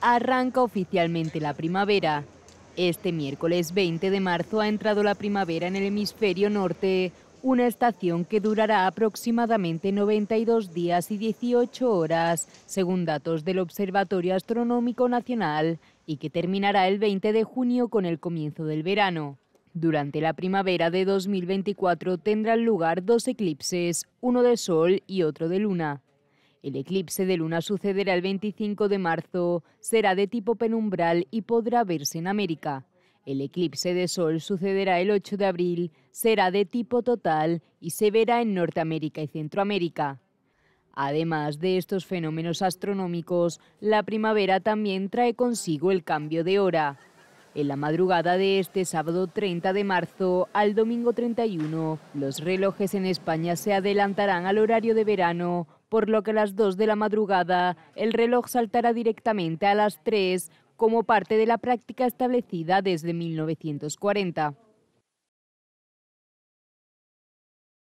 arranca oficialmente la primavera. Este miércoles 20 de marzo ha entrado la primavera en el hemisferio norte, una estación que durará aproximadamente 92 días y 18 horas, según datos del Observatorio Astronómico Nacional, y que terminará el 20 de junio con el comienzo del verano. Durante la primavera de 2024 tendrán lugar dos eclipses, uno de sol y otro de luna. El eclipse de luna sucederá el 25 de marzo, será de tipo penumbral y podrá verse en América. El eclipse de sol sucederá el 8 de abril, será de tipo total y se verá en Norteamérica y Centroamérica. Además de estos fenómenos astronómicos, la primavera también trae consigo el cambio de hora. En la madrugada de este sábado 30 de marzo al domingo 31, los relojes en España se adelantarán al horario de verano por lo que a las 2 de la madrugada el reloj saltará directamente a las 3 como parte de la práctica establecida desde 1940.